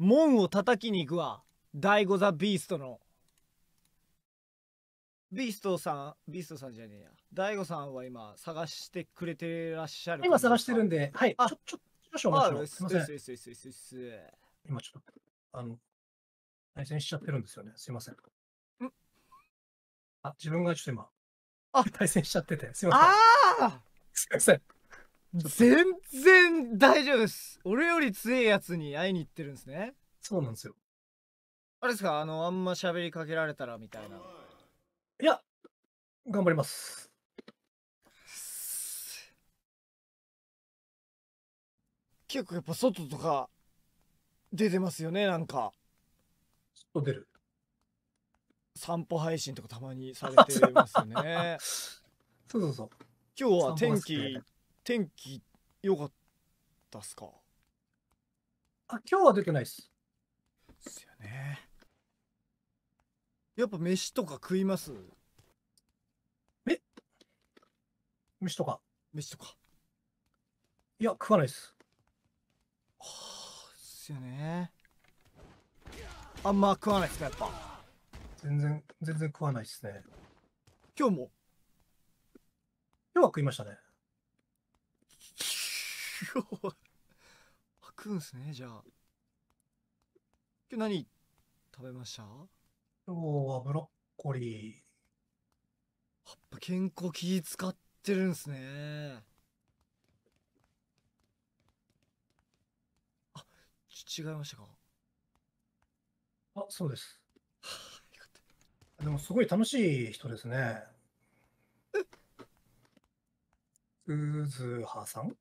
門を叩きに行くわ第五座ビーストのビーストさんビーストさんじゃねえや第五さんは今探してくれてらっしゃる今探してるんではいあちょちょ少々お待ちくだすいすいますん今ちょっとあの対戦しちゃってるんですよねすいませんあ自分がちょっと今あ対戦しちゃっててすいませんああすいません全然大丈夫です俺より強いやつに会いに行ってるんですねそうなんですよあれですかあのあんま喋りかけられたらみたいないや頑張ります結構やっぱ外とか出てますよねなんか外出る散歩配信とかたまにされてますね そうそうそう今日は天気天気良かったっすかあ今日は出てないっすですよねやっぱ飯とか食いますえ飯とか飯とかいや食わないっすはあですよねあんま食わないっすねやっぱ全然全然食わないっすね今日も今日は食いましたねうを履くんすねじゃあ今日何食べました今日はブロッコリーやっぱ健康気使ってるんすねあち違いましたかあそうですはあ よかったでもすごい楽しい人ですねうずはさん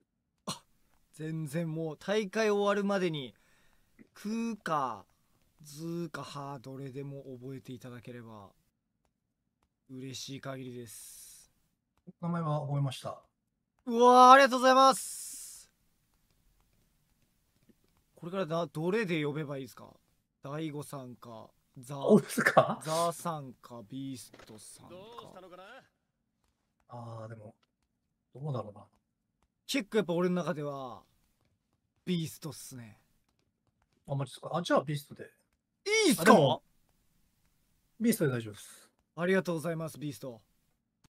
全然もう大会終わるまでに「く」か「ず」か「は」どれでも覚えていただければ嬉しい限りです名前は覚えましたうわありがとうございますこれからだどれで呼べばいいですか大悟さんかザーザさんかビーストさんかああでもどうだろうな結構やっぱ俺の中では、ビーストっすね。あ、マジっすか。あ、じゃあビーストで。いいっすかビーストで大丈夫です。ありがとうございます、ビースト。